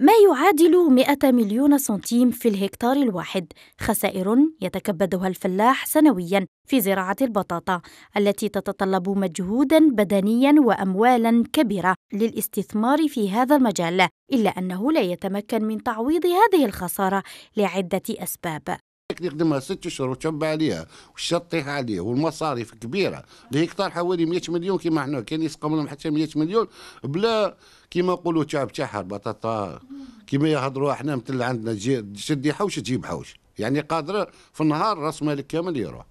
ما يعادل 100 مليون سنتيم في الهكتار الواحد خسائر يتكبدها الفلاح سنويا في زراعة البطاطا التي تتطلب مجهودا بدنيا وأموالا كبيرة للاستثمار في هذا المجال إلا أنه لا يتمكن من تعويض هذه الخسارة لعدة أسباب هذاك اللي خدمها ست اشهر وتشبع عليها والشط عليه والمصاريف كبيره الهكتار حوالي 100 مليون كيما حنا كان يسقم لهم حتى 100 مليون بلا كيما نقولوا شعب تاعها البطاطا كيما يهضروا احنا مثل عندنا تشدي حوش تجيب حوش يعني قادره في النهار راس مالك كامل يروح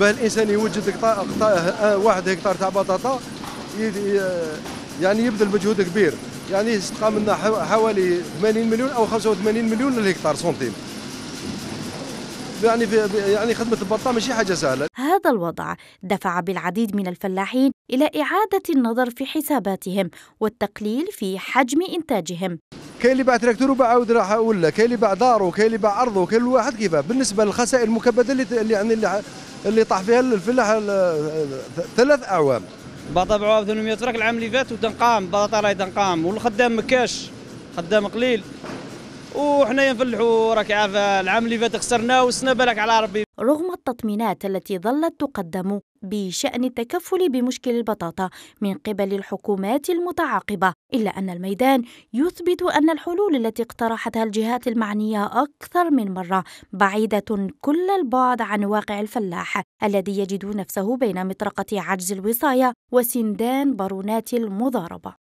باه الانسان يوجد قطاع آه، واحد هكتار تاع بطاطا يعني يبذل مجهود كبير يعني استقام لنا حوالي 80 مليون او 85 مليون للهكتار سنتيم يعني في يعني خدمه البطه ماشي حاجه سهله هذا الوضع دفع بالعديد من الفلاحين الى اعاده النظر في حساباتهم والتقليل في حجم انتاجهم كاين اللي باع تراكتور وباع راح ولا كاين اللي باع داره وكاين اللي باع ارضه وكل واحد كيفاه بالنسبه للخسائر المكبده اللي يعني اللي, اللي طاح فيها الفلاح ثلاث اعوام بطا بعوام 800 فرق العام اللي فات ودنقام بطا راهي دنقام والخدام مكاش خدام قليل وحنايا نفلحوا راك عارف العام اللي فات خسرنا وسنا بالك على ربي رغم التطمينات التي ظلت تقدم بشان التكفل بمشكل البطاطا من قبل الحكومات المتعاقبه الا ان الميدان يثبت ان الحلول التي اقترحتها الجهات المعنيه اكثر من مره بعيده كل البعد عن واقع الفلاح الذي يجد نفسه بين مطرقه عجز الوصايه وسندان بارونات المضاربه